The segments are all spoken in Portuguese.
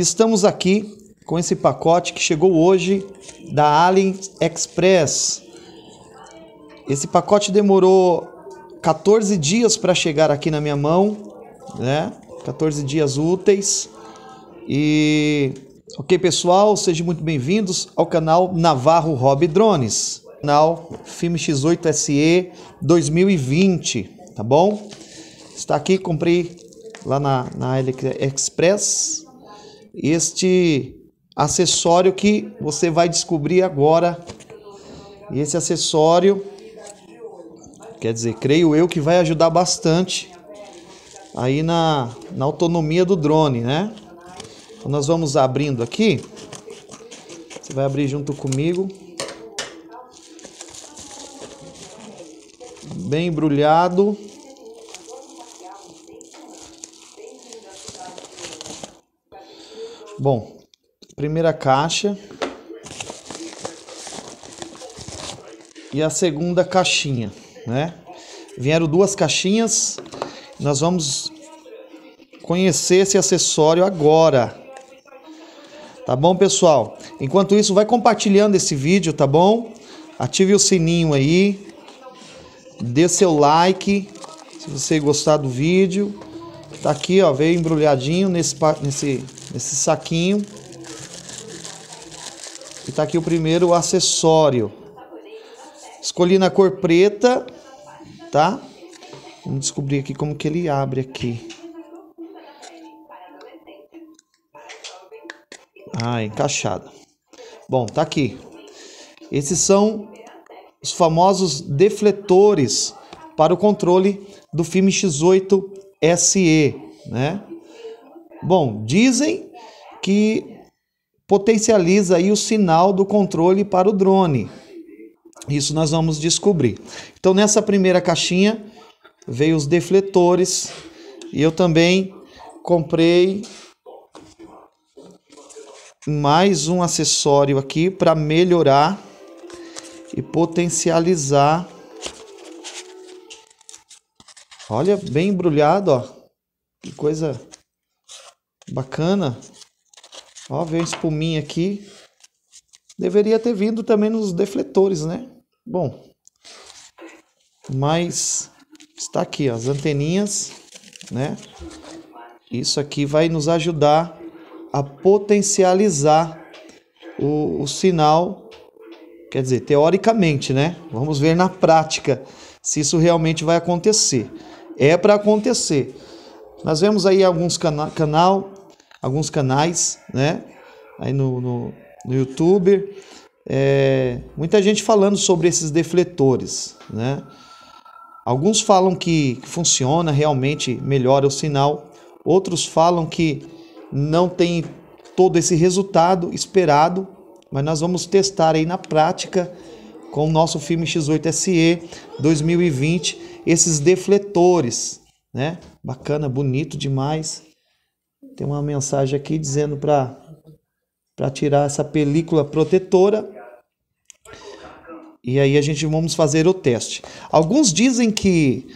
estamos aqui com esse pacote que chegou hoje da Alien Express. Esse pacote demorou 14 dias para chegar aqui na minha mão, né? 14 dias úteis. E ok, pessoal, sejam muito bem-vindos ao canal Navarro Hobby Drones, canal Filme X8 SE 2020, tá bom? Está aqui, comprei lá na, na AliExpress este acessório que você vai descobrir agora. Esse acessório, quer dizer, creio eu que vai ajudar bastante aí na, na autonomia do drone, né? Então nós vamos abrindo aqui. Você vai abrir junto comigo. Bem embrulhado. Bom, primeira caixa. E a segunda caixinha, né? Vieram duas caixinhas. Nós vamos conhecer esse acessório agora. Tá bom, pessoal? Enquanto isso, vai compartilhando esse vídeo, tá bom? Ative o sininho aí. Dê seu like se você gostar do vídeo. Tá aqui, ó, veio embrulhadinho nesse nesse nesse saquinho. E tá aqui o primeiro acessório. Escolhi na cor preta, tá? Vamos descobrir aqui como que ele abre aqui. Ah, encaixado Bom, tá aqui. Esses são os famosos defletores para o controle do filme X8 SE, né? Bom, dizem que potencializa aí o sinal do controle para o drone. Isso nós vamos descobrir. Então nessa primeira caixinha veio os defletores e eu também comprei mais um acessório aqui para melhorar e potencializar. Olha, bem embrulhado, ó. Que coisa bacana. Ó, veio espuminha aqui. Deveria ter vindo também nos defletores, né? Bom, mas está aqui ó, as anteninhas, né? Isso aqui vai nos ajudar a potencializar o, o sinal, quer dizer, teoricamente, né? Vamos ver na prática se isso realmente vai acontecer. É para acontecer. Nós vemos aí alguns cana canal alguns canais, né? Aí no, no, no YouTube. É, muita gente falando sobre esses defletores, né? Alguns falam que, funciona, realmente melhora o sinal. Outros falam que não tem todo esse resultado esperado, mas nós vamos testar aí na prática com o nosso filme X8SE 2020 esses defletores, né? Bacana, bonito demais. Tem uma mensagem aqui dizendo para tirar essa película protetora. E aí a gente vamos fazer o teste. Alguns dizem que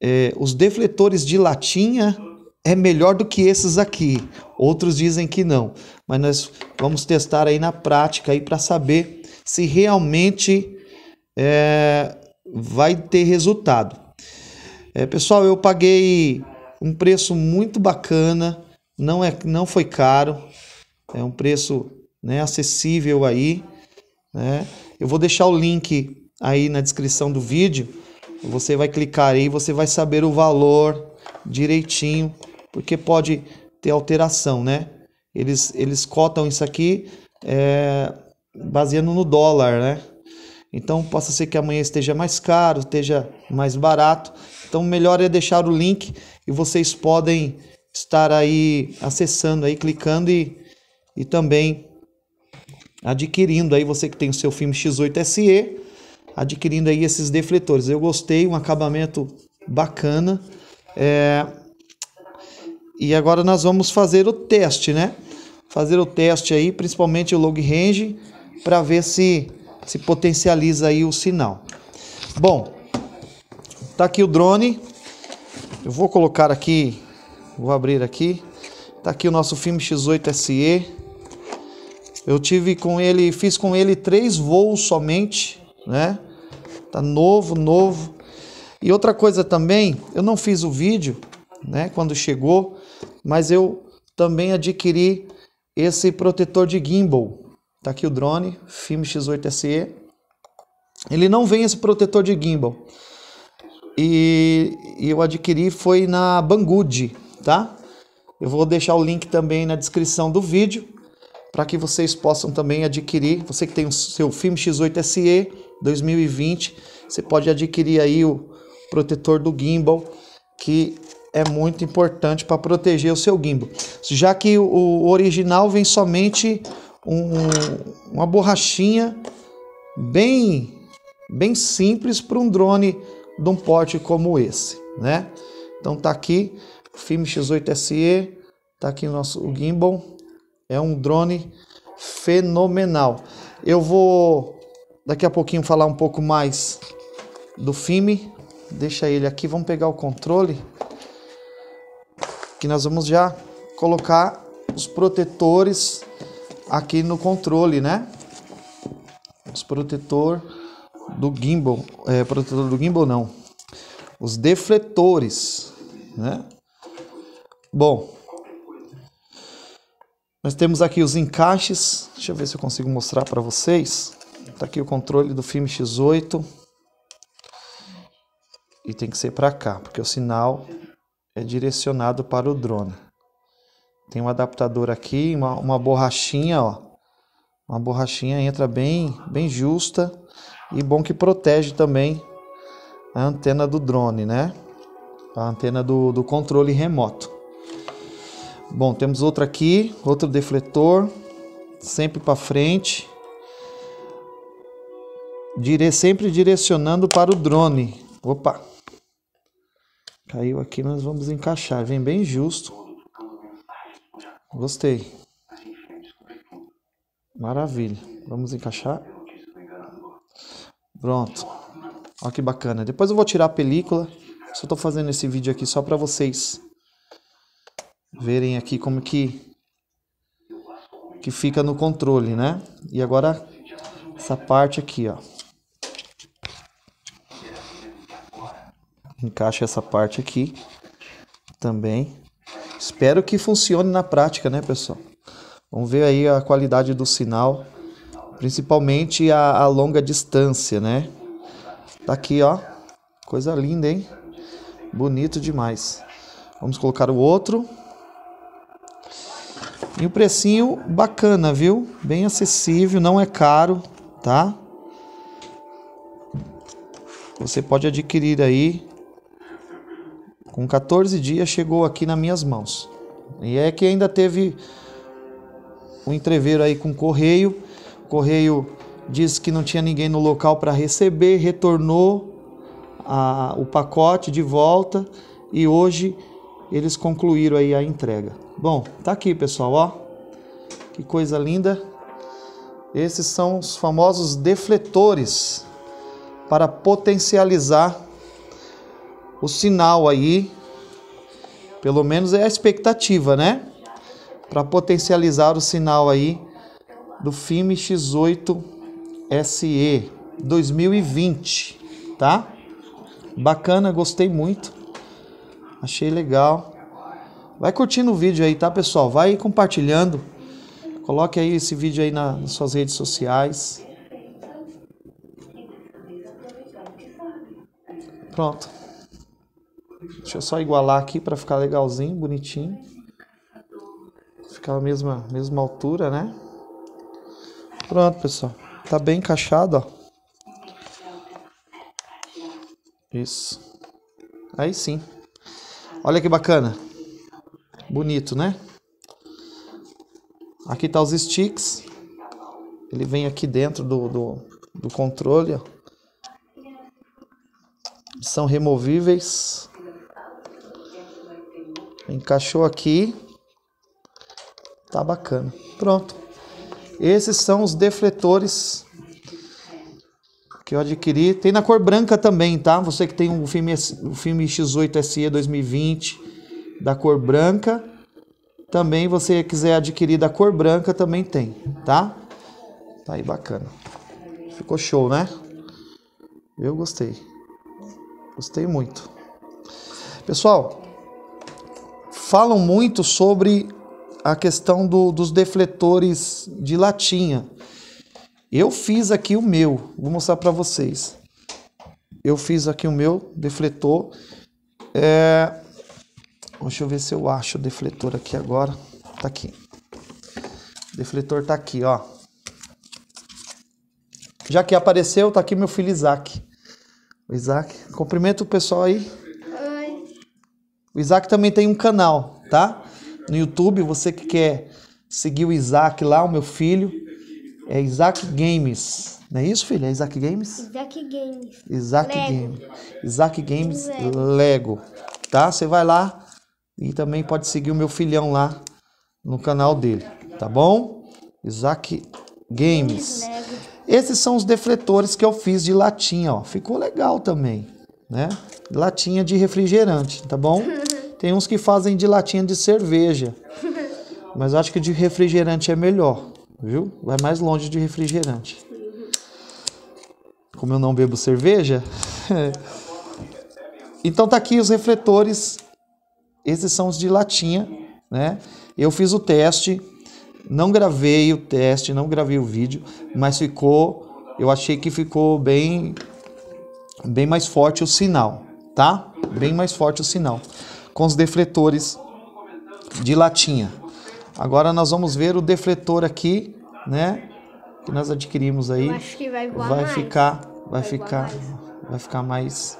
é, os defletores de latinha é melhor do que esses aqui. Outros dizem que não. Mas nós vamos testar aí na prática para saber se realmente é, vai ter resultado. É, pessoal, eu paguei um preço muito bacana não, é, não foi caro, é um preço né, acessível aí. Né? Eu vou deixar o link aí na descrição do vídeo. Você vai clicar aí, você vai saber o valor direitinho, porque pode ter alteração, né? Eles, eles cotam isso aqui é, baseando no dólar, né? Então possa ser que amanhã esteja mais caro, esteja mais barato. Então melhor é deixar o link e vocês podem estar aí acessando aí, clicando e, e também adquirindo aí você que tem o seu filme X8SE, adquirindo aí esses defletores. Eu gostei, um acabamento bacana. É... E agora nós vamos fazer o teste, né? Fazer o teste aí, principalmente o log range, para ver se se potencializa aí o sinal. Bom, tá aqui o drone. Eu vou colocar aqui Vou abrir aqui. Tá aqui o nosso filme X8 SE. Eu tive com ele, fiz com ele três voos somente, né? Tá novo, novo. E outra coisa também, eu não fiz o vídeo, né, quando chegou, mas eu também adquiri esse protetor de gimbal. Tá aqui o drone, filme X8 SE. Ele não vem esse protetor de gimbal. E, e eu adquiri foi na Banggood, tá? Eu vou deixar o link também na descrição do vídeo para que vocês possam também adquirir. Você que tem o seu filme X8 SE 2020, você pode adquirir aí o protetor do gimbal, que é muito importante para proteger o seu gimbal. Já que o original vem somente um, uma borrachinha bem bem simples para um drone de um porte como esse, né? Então tá aqui o X8 SE, tá aqui o nosso o gimbal, é um drone fenomenal. Eu vou daqui a pouquinho falar um pouco mais do FIM. Deixa ele aqui, vamos pegar o controle. Que nós vamos já colocar os protetores aqui no controle, né? Os protetor do gimbal, é, protetor do gimbal não. Os defletores, né? Bom, nós temos aqui os encaixes. Deixa eu ver se eu consigo mostrar para vocês. Está aqui o controle do filme X8. E tem que ser para cá, porque o sinal é direcionado para o drone. Tem um adaptador aqui, uma, uma borrachinha, ó. Uma borrachinha entra bem, bem justa e bom que protege também a antena do drone, né? A antena do, do controle remoto. Bom, temos outro aqui, outro defletor, sempre para frente. Dire, sempre direcionando para o drone. Opa! Caiu aqui, nós vamos encaixar. Vem bem justo. Gostei. Maravilha. Vamos encaixar. Pronto. Olha que bacana. Depois eu vou tirar a película. Só estou fazendo esse vídeo aqui só para vocês verem aqui como que que fica no controle, né? E agora essa parte aqui, ó. Encaixa essa parte aqui também. Espero que funcione na prática, né, pessoal? Vamos ver aí a qualidade do sinal, principalmente a, a longa distância, né? Tá aqui, ó. Coisa linda, hein? Bonito demais. Vamos colocar o outro. E o precinho bacana, viu? Bem acessível, não é caro, tá? Você pode adquirir aí. Com 14 dias chegou aqui nas minhas mãos. E é que ainda teve um entreveiro aí com o correio. O correio disse que não tinha ninguém no local para receber, retornou a, o pacote de volta e hoje eles concluíram aí a entrega. Bom, tá aqui, pessoal, ó. Que coisa linda. Esses são os famosos defletores para potencializar o sinal aí. Pelo menos é a expectativa, né? Para potencializar o sinal aí do filme X8 SE 2020, tá? Bacana, gostei muito. Achei legal. Vai curtindo o vídeo aí, tá, pessoal? Vai compartilhando. Coloque aí esse vídeo aí na, nas suas redes sociais. Pronto. Deixa eu só igualar aqui para ficar legalzinho, bonitinho. Ficar a mesma, mesma altura, né? Pronto, pessoal. Tá bem encaixado, ó. Isso. Aí sim. Olha que bacana. Bonito, né? Aqui tá os sticks. Ele vem aqui dentro do, do, do controle. Ó. São removíveis. Encaixou aqui. Tá bacana. Pronto. Esses são os defletores que eu adquiri. Tem na cor branca também, tá? Você que tem um filme, o filme X8 SE 2020 da cor branca. Também você quiser adquirir da cor branca também tem, tá? Tá aí bacana. Ficou show, né? Eu gostei. Gostei muito. Pessoal, falam muito sobre a questão do, dos defletores de latinha. Eu fiz aqui o meu, vou mostrar para vocês. Eu fiz aqui o meu defletor. É, Deixa eu ver se eu acho o defletor aqui agora. Tá aqui. O defletor tá aqui, ó. Já que apareceu, tá aqui meu filho Isaac. O Isaac, cumprimenta o pessoal aí. Oi. O Isaac também tem um canal, tá? No YouTube, você que quer seguir o Isaac lá, o meu filho. É Isaac Games. Não é isso, filho? É Isaac Games? Isaac Games. Isaac Games. Isaac Games Lego. Lego. Tá? Você vai lá, e também pode seguir o meu filhão lá no canal dele, tá bom? Isaac Games. Esses são os defletores que eu fiz de latinha, ó. Ficou legal também, né? Latinha de refrigerante, tá bom? Tem uns que fazem de latinha de cerveja. Mas acho que de refrigerante é melhor, viu? Vai mais longe de refrigerante. Como eu não bebo cerveja. então tá aqui os refletores esses são os de latinha, né? Eu fiz o teste, não gravei o teste, não gravei o vídeo, mas ficou, eu achei que ficou bem bem mais forte o sinal, tá? Bem mais forte o sinal com os defletores de latinha. Agora nós vamos ver o defletor aqui, né? Que nós adquirimos aí. Eu acho que vai voar vai mais. ficar, vai, vai ficar, vai ficar mais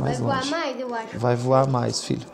mais vai longe. Voar mais, eu acho. Vai voar mais, filho.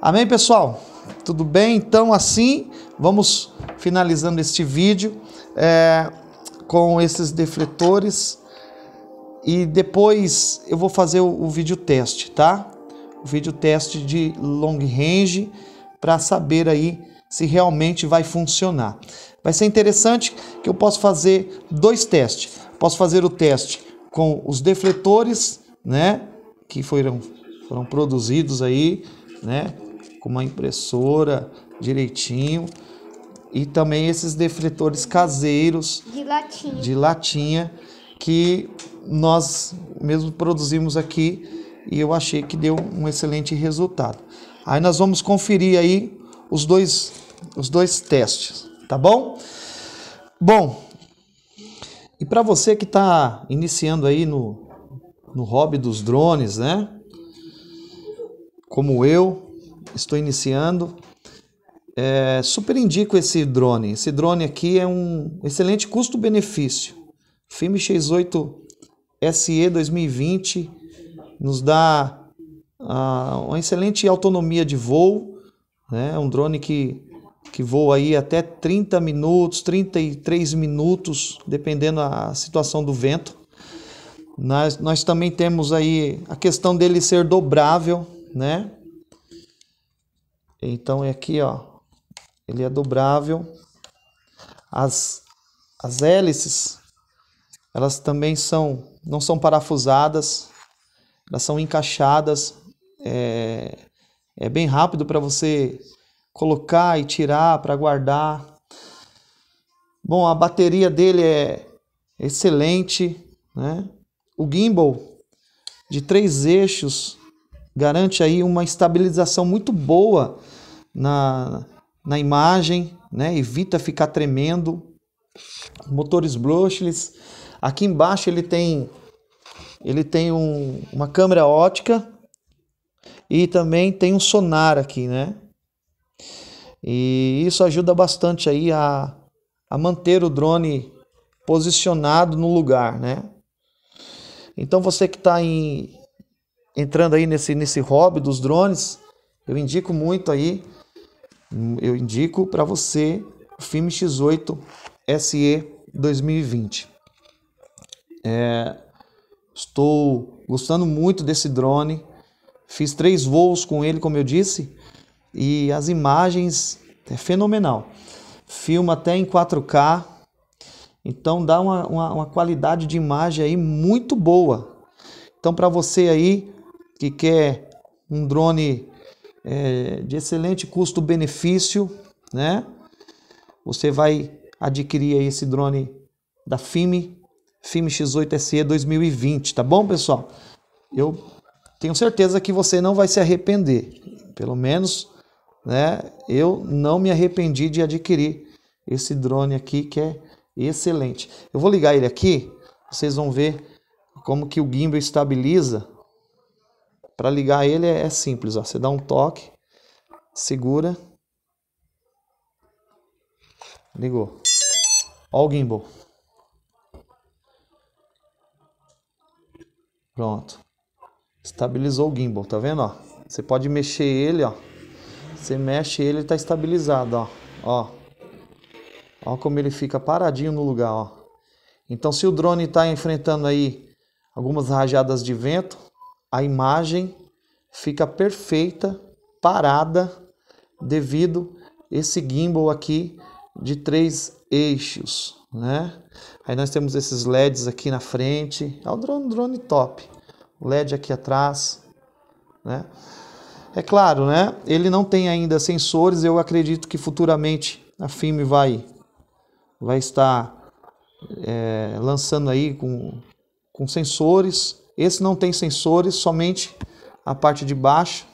Amém, pessoal? Tudo bem? Então, assim, vamos finalizando este vídeo é, com esses defletores e depois eu vou fazer o, o vídeo teste, tá? O vídeo teste de long range para saber aí se realmente vai funcionar. Vai ser interessante que eu posso fazer dois testes. Posso fazer o teste com os defletores, né, que foram, foram produzidos aí, né, com uma impressora direitinho. E também esses defletores caseiros de latinha, de latinha que nós mesmo produzimos aqui e eu achei que deu um excelente resultado. Aí nós vamos conferir aí os dois os dois testes, tá bom? Bom, e para você que está iniciando aí no, no hobby dos drones, né? Como eu, estou iniciando. É, super indico esse drone. Esse drone aqui é um excelente custo-benefício. FIM X8 SE 2020 nos dá ah, uma excelente autonomia de voo. Né? É um drone que, que voa aí até 30 minutos, 33 minutos, dependendo da situação do vento. Nós, nós também temos aí a questão dele ser dobrável, né? Então é aqui, ó, ele é dobrável. As as hélices, elas também são não são parafusadas, elas são encaixadas. É, é bem rápido para você colocar e tirar, para guardar. Bom, a bateria dele é excelente, né? O gimbal de três eixos garante aí uma estabilização muito boa na, na imagem, né? evita ficar tremendo. Motores brushless. Aqui embaixo ele tem ele tem um, uma câmera ótica e também tem um sonar aqui, né? E isso ajuda bastante aí a, a manter o drone posicionado no lugar, né? Então você que está em, entrando aí nesse, nesse hobby dos drones, eu indico muito aí, eu indico para você o filme X8 SE 2020. É, estou gostando muito desse drone, fiz três voos com ele, como eu disse, e as imagens é fenomenal. Filma até em 4K, então dá uma, uma, uma qualidade de imagem aí muito boa. Então para você aí que quer um drone é, de excelente custo-benefício, né? Você vai adquirir esse drone da FIME, FIME X8 SE 2020, tá bom, pessoal? Eu tenho certeza que você não vai se arrepender. Pelo menos, né? Eu não me arrependi de adquirir esse drone aqui que é excelente. Eu vou ligar ele aqui, vocês vão ver como que o gimbal estabiliza para ligar ele é, é simples, ó. você dá um toque, segura, ligou. Olha o gimbal. Pronto. Estabilizou o gimbal, tá vendo, ó? Você pode mexer ele, ó. Você mexe ele, tá estabilizado, ó. Ó. Ó como ele fica paradinho no lugar, ó. Então se o drone está enfrentando aí algumas rajadas de vento, a imagem fica perfeita, parada, devido esse gimbal aqui de três eixos, né? Aí nós temos esses LEDs aqui na frente, é um drone, drone top. LED aqui atrás, né? É claro, né? Ele não tem ainda sensores, eu acredito que futuramente a FIMI vai, vai estar é, lançando aí com, com sensores, esse não tem sensores, somente a parte de baixo,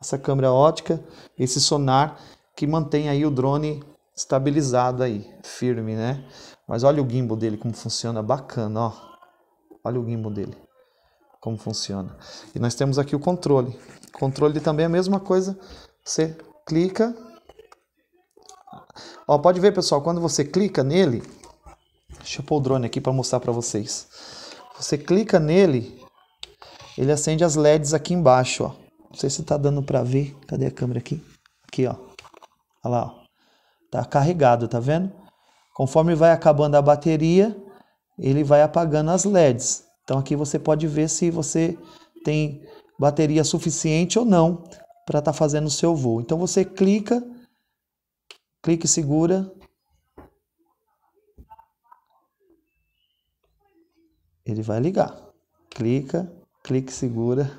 essa câmera ótica, esse sonar que mantém aí o drone estabilizado aí, firme, né? Mas olha o gimbal dele como funciona, bacana, ó. Olha o gimbal dele como funciona. E nós temos aqui o controle. O controle também é a mesma coisa. Você clica. Ó, pode ver, pessoal, quando você clica nele, deixa eu pôr o drone aqui para mostrar para vocês. Você clica nele, ele acende as LEDs aqui embaixo, ó. Não sei se tá dando para ver. Cadê a câmera aqui? Aqui, ó. Olha lá, ó. Tá carregado, tá vendo? Conforme vai acabando a bateria, ele vai apagando as LEDs. Então aqui você pode ver se você tem bateria suficiente ou não para estar tá fazendo o seu voo. Então você clica, clica e segura. Ele vai ligar. Clica, clique, segura.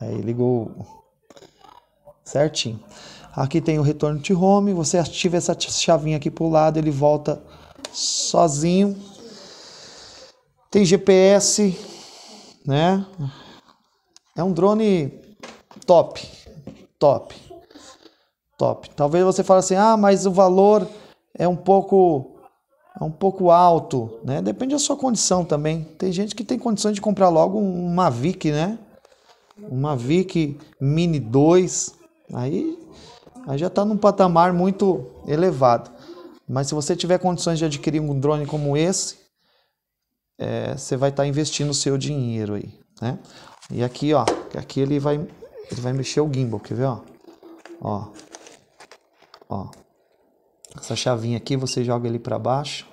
Aí ligou certinho. Aqui tem o retorno de home, você ativa essa chavinha aqui para o lado, ele volta sozinho. Tem GPS, né? É um drone top, top, top. Talvez você fale assim, ah, mas o valor é um pouco é um pouco alto, né? Depende da sua condição também. Tem gente que tem condição de comprar logo um Mavic, né? Um Mavic Mini 2, aí, aí já está num patamar muito elevado. Mas se você tiver condições de adquirir um drone como esse, é, você vai estar tá investindo o seu dinheiro aí, né? E aqui, ó, aqui ele vai, ele vai mexer o gimbal, quer ver, ó? Ó, ó. Essa chavinha aqui você joga ele para baixo.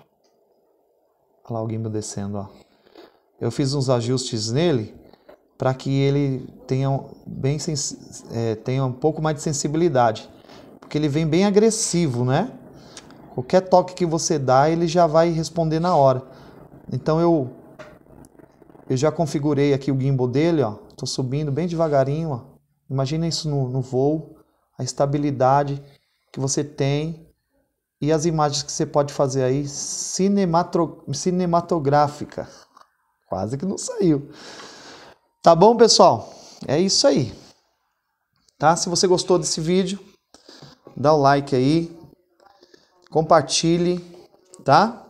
Olha lá o gimbal descendo, ó. Eu fiz uns ajustes nele para que ele tenha bem é, tenha um pouco mais de sensibilidade, porque ele vem bem agressivo, né? Qualquer toque que você dá, ele já vai responder na hora. Então eu eu já configurei aqui o gimbal dele, ó. Tô subindo bem devagarinho, ó. Imagina isso no, no voo, a estabilidade que você tem e as imagens que você pode fazer aí cinematro... cinematográfica. Quase que não saiu. Tá bom, pessoal? É isso aí. Tá? Se você gostou desse vídeo, dá o like aí, compartilhe, tá?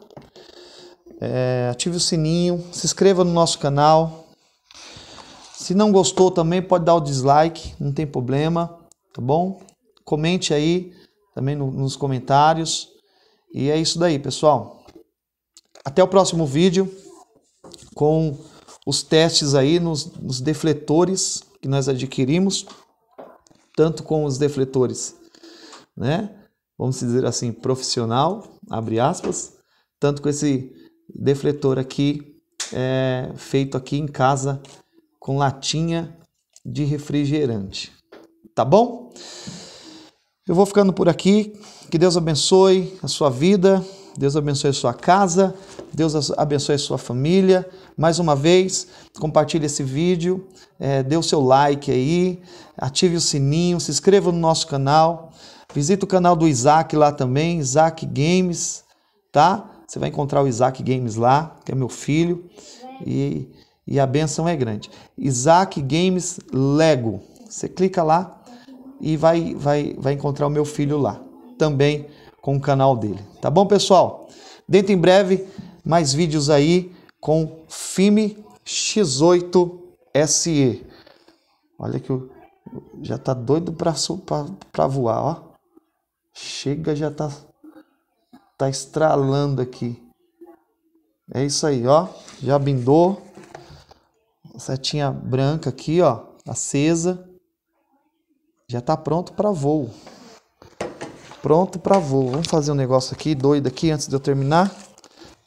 É, ative o sininho, se inscreva no nosso canal. Se não gostou também pode dar o dislike, não tem problema, tá bom? Comente aí também no, nos comentários. E é isso daí, pessoal. Até o próximo vídeo com os testes aí nos, nos defletores que nós adquirimos, tanto com os defletores, né? Vamos dizer assim, profissional, abre aspas, tanto com esse defletor aqui é, feito aqui em casa com latinha de refrigerante. Tá bom? Eu vou ficando por aqui. Que Deus abençoe a sua vida, Deus abençoe a sua casa, Deus abençoe a sua família. Mais uma vez, compartilhe esse vídeo, é, dê o seu like aí, ative o sininho, se inscreva no nosso canal. visite o canal do Isaac lá também, Isaac Games, tá? Você vai encontrar o Isaac Games lá, que é meu filho, e, e a benção é grande. Isaac Games Lego. Você clica lá, e vai, vai, vai encontrar o meu filho lá, também com o canal dele. Tá bom, pessoal? Dentro em breve, mais vídeos aí com FIME X8 SE. Olha que eu já tá doido para voar, ó. Chega, já tá tá estralando aqui. É isso aí, ó. Já bindou. Setinha branca aqui, ó, acesa. Já está pronto para voo. Pronto para voo. Vamos fazer um negócio aqui doido aqui antes de eu terminar.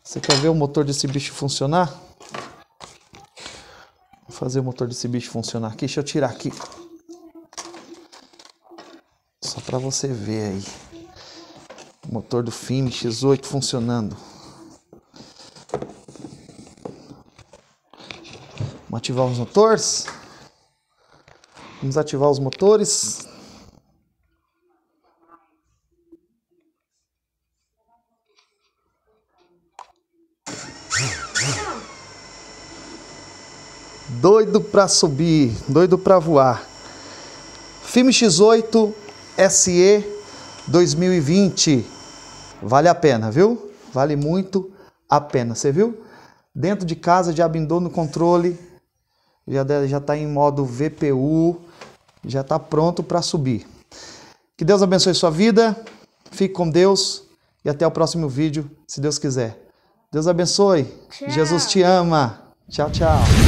Você quer ver o motor desse bicho funcionar? Vou fazer o motor desse bicho funcionar aqui. Deixa eu tirar aqui. Só para você ver aí. O motor do FIM X8 funcionando. Vamos ativar os motores. Vamos ativar os motores. Doido para subir, doido para voar. Filme X8 SE 2020. Vale a pena, viu? Vale muito a pena, você viu? Dentro de casa já abindou no controle, já está em modo VPU, já está pronto para subir. Que Deus abençoe sua vida, fique com Deus e até o próximo vídeo, se Deus quiser. Deus abençoe, tchau. Jesus te ama. Tchau, tchau.